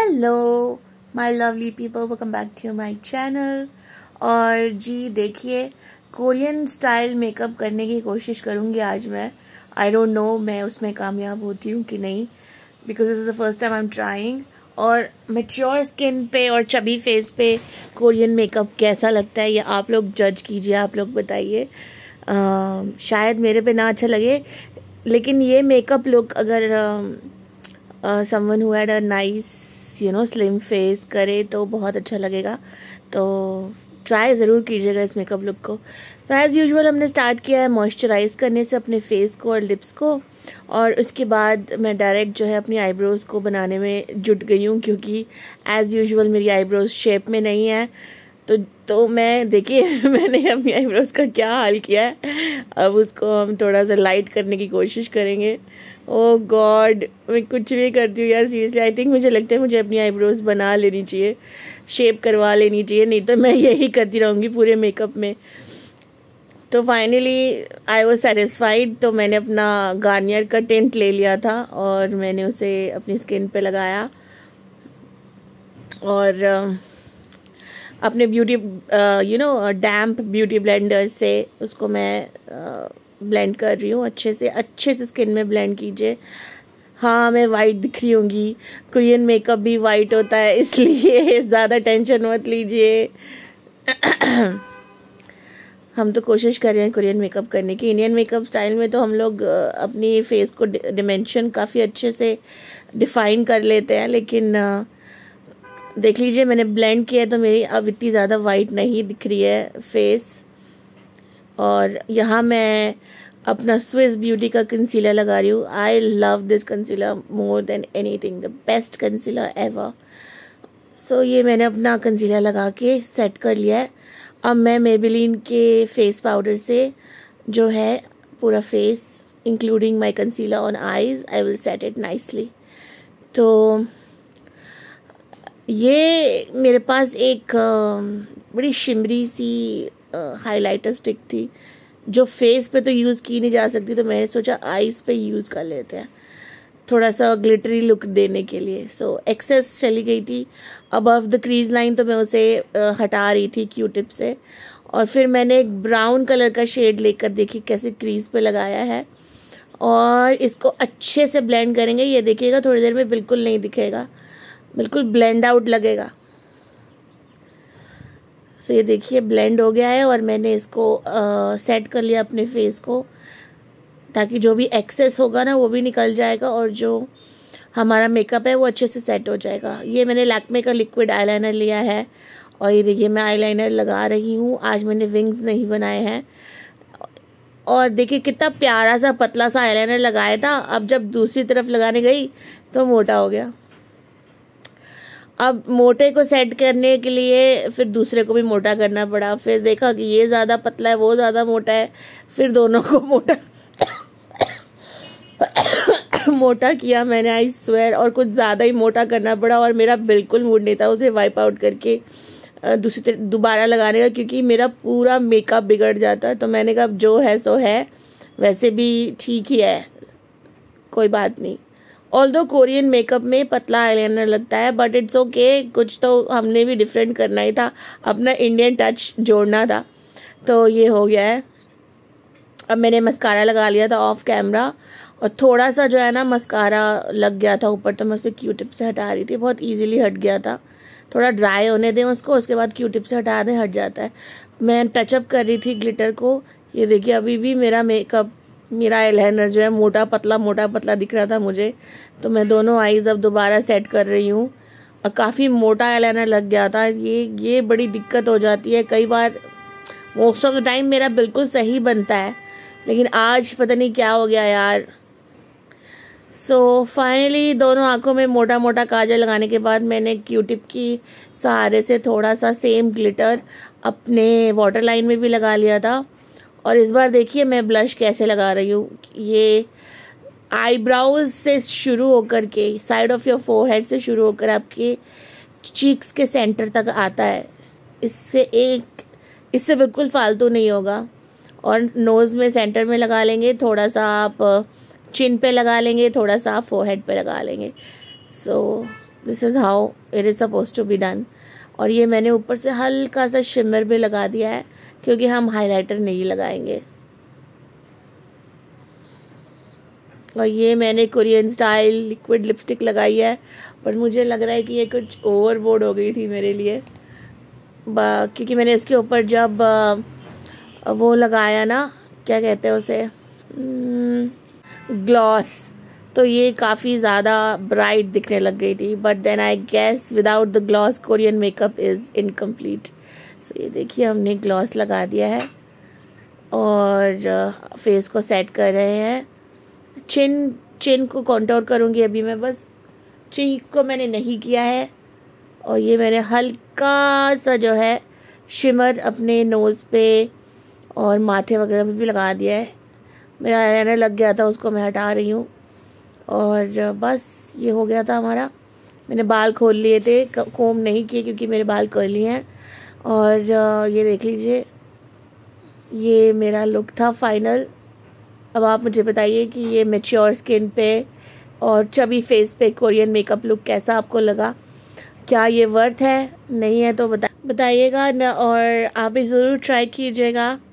hello my lovely people welcome back to my channel और जी देखिए कोरियन स्टाइल मेकअप करने की कोशिश करूँगी आज मैं आई डोंट नो मैं उसमें कामयाब होती हूँ कि नहीं because this is the first time I am trying और मेच्योर स्किन पे और चबी फेस पे कोरियन मेकअप कैसा लगता है ये आप लोग जज कीजिए आप लोग बताइए शायद मेरे पे ना अच्छा लगे लेकिन ये मेकअप लुक अगर समवन हुआ एड nice you know slim face करे तो बहुत अच्छा लगेगा तो ट्राई ज़रूर कीजिएगा इस मेकअप लुक को तो एज़ यूजुअल हमने स्टार्ट किया है मॉइस्चराइज़ करने से अपने फेस को और लिप्स को और उसके बाद मैं डायरेक्ट जो है अपनी आईब्रोज़ को बनाने में जुट गई हूँ क्योंकि एज़ यूजुअल मेरी आईब्रोज़ शेप में नहीं है तो तो मैं देखिए मैंने अपनी आईब्रोज़ का क्या हाल किया है अब उसको हम थोड़ा सा लाइट करने की कोशिश करेंगे ओ oh गॉड मैं कुछ भी करती हूँ यार सीरियसली आई थिंक मुझे लगता है मुझे अपनी आईब्रोज़ बना लेनी चाहिए शेप करवा लेनी चाहिए नहीं तो मैं यही करती रहूँगी पूरे मेकअप में तो फाइनली आई वॉज सेटिस्फाइड तो मैंने अपना गार्नियर का टेंट ले लिया था और मैंने उसे अपनी स्किन पर लगाया और um, अपने beauty you know damp beauty blender से उसको मैं ब्लेंड uh, कर रही हूँ अच्छे से अच्छे से स्किन में ब्लेंड कीजिए हाँ मैं वाइट दिख रही होंगी कुरियन मेकअप भी वाइट होता है इसलिए ज़्यादा टेंशन मत लीजिए हम तो कोशिश कर रहे हैं कुरियन मेकअप करने की इंडियन मेकअप स्टाइल में तो हम लोग uh, अपनी फेस को डिमेंशन काफ़ी अच्छे से डिफ़ाइन कर लेते हैं लेकिन uh, देख लीजिए मैंने ब्लेंड किया है तो मेरी अब इतनी ज़्यादा वाइट नहीं दिख रही है फेस और यहाँ मैं अपना स्विस ब्यूटी का कंसीलर लगा रही हूँ I love this concealer more than anything the best concealer ever so ये मैंने अपना कंसीलर लगा के सेट कर लिया है अब मैं मेबिलीन के फेस पाउडर से जो है पूरा face including my concealer on eyes I will set it nicely तो ये मेरे पास एक बड़ी शिमरी सी हाइलाइटर स्टिक थी जो फेस पे तो यूज़ की नहीं जा सकती तो मैंने सोचा आइज़ पे यूज़ कर लेते हैं थोड़ा सा ग्लिटरी लुक देने के लिए सो so, एक्सेस चली गई थी अबव द क्रीज लाइन तो मैं उसे हटा रही थी क्यू टिप से और फिर मैंने एक ब्राउन कलर का शेड लेकर देखी कैसे क्रीज पे लगाया है और इसको अच्छे से ब्लेंड करेंगे ये देखिएगा थोड़ी देर में बिल्कुल नहीं दिखेगा बिल्कुल ब्लेंड आउट लगेगा सो so, ये देखिए ब्लेंड हो गया है और मैंने इसको आ, सेट कर लिया अपने फेस को ताकि जो भी एक्सेस होगा ना वो भी निकल जाएगा और जो हमारा मेकअप है वो अच्छे से सेट हो जाएगा ये मैंने लैकमे का लिक्विड आईलाइनर लिया है और ये देखिए मैं आईलाइनर लगा रही हूँ आज मैंने विंग्स नहीं बनाए हैं और देखिए कितना प्यारा सा पतला सा आईलाइनर लगाया था अब जब दूसरी तरफ लगाने गई तो मोटा हो गया अब मोटे को सेट करने के लिए फिर दूसरे को भी मोटा करना पड़ा फिर देखा कि ये ज़्यादा पतला है वो ज़्यादा मोटा है फिर दोनों को मोटा मोटा किया मैंने आई स्वेयर और कुछ ज़्यादा ही मोटा करना पड़ा और मेरा बिल्कुल मूड नहीं था उसे वाइप आउट करके दूसरी दोबारा लगाने का क्योंकि मेरा पूरा मेकअप बिगड़ जाता तो मैंने कहा जो है सो है वैसे भी ठीक ही है कोई बात नहीं ऑल दो कोरियन मेकअप में पतला आईलाइनर लगता है बट इट्स ओके कुछ तो हमने भी डिफरेंट करना ही था अपना इंडियन टच जोड़ना था तो ये हो गया है अब मैंने मस्कारा लगा लिया था ऑफ कैमरा और थोड़ा सा जो है ना मस्कारा लग गया था ऊपर तो मैं उसे क्यू टिप से हटा रही थी बहुत ईजिली हट गया था थोड़ा ड्राई होने दें उसको उसके बाद क्यू टिप से हटा दें हट जाता है मैं टचअप कर रही थी ग्लिटर को ये देखिए अभी भी मेरा मेकअप मेरा आई लाइनर जो है मोटा पतला मोटा पतला दिख रहा था मुझे तो मैं दोनों आईज़ अब दोबारा सेट कर रही हूँ और काफ़ी मोटा आई लाइनर लग गया था ये ये बड़ी दिक्कत हो जाती है कई बार मोस्ट ऑफ द टाइम मेरा बिल्कुल सही बनता है लेकिन आज पता नहीं क्या हो गया यार सो so, फाइनली दोनों आंखों में मोटा मोटा काजल लगाने के बाद मैंने क्यूटिप की सहारे से थोड़ा सा सेम ग्लिटर अपने वाटर लाइन में भी लगा लिया था और इस बार देखिए मैं ब्लश कैसे लगा रही हूँ ये आईब्राउज से शुरू होकर के साइड ऑफ योर फोरहेड से शुरू होकर आपके चीक्स के सेंटर तक आता है इससे एक इससे बिल्कुल फालतू नहीं होगा और नोज़ में सेंटर में लगा लेंगे थोड़ा सा आप चिन uh, पे लगा लेंगे थोड़ा सा आप फोरहेड पे लगा लेंगे so this is how it is suppose to be done और ये मैंने ऊपर से हल्का सा शिमर भी लगा दिया है क्योंकि हम हाइलाइटर नहीं लगाएंगे और ये मैंने कोरियन स्टाइल लिक्विड लिपस्टिक लगाई है बट मुझे लग रहा है कि ये कुछ ओवरबोर्ड हो गई थी मेरे लिए क्योंकि मैंने इसके ऊपर जब वो लगाया ना क्या कहते हैं उसे ग्लॉस तो ये काफ़ी ज़्यादा ब्राइट दिखने लग गई थी but then I guess without the gloss Korean makeup is incomplete so ये देखिए हमने ग्लॉस लगा दिया है और फेस को सेट कर रहे हैं चिन चिन को कॉन्टोर करूँगी अभी मैं बस चीक को मैंने नहीं किया है और ये मैंने हल्का सा जो है शिमर अपने नोज़ पे और माथे वगैरह पे भी लगा दिया है मेरा आईलाइनर लग गया था उसको मैं हटा रही हूँ और बस ये हो गया था हमारा मैंने बाल खोल लिए थे कोम नहीं किए क्योंकि मेरे बाल कर लिए हैं और ये देख लीजिए ये मेरा लुक था फाइनल अब आप मुझे बताइए कि ये मेच्योर स्किन पे और चबी फेस पे कोरियन मेकअप लुक कैसा आपको लगा क्या ये वर्थ है नहीं है तो बता बताइएगा और आप भी ज़रूर ट्राई कीजिएगा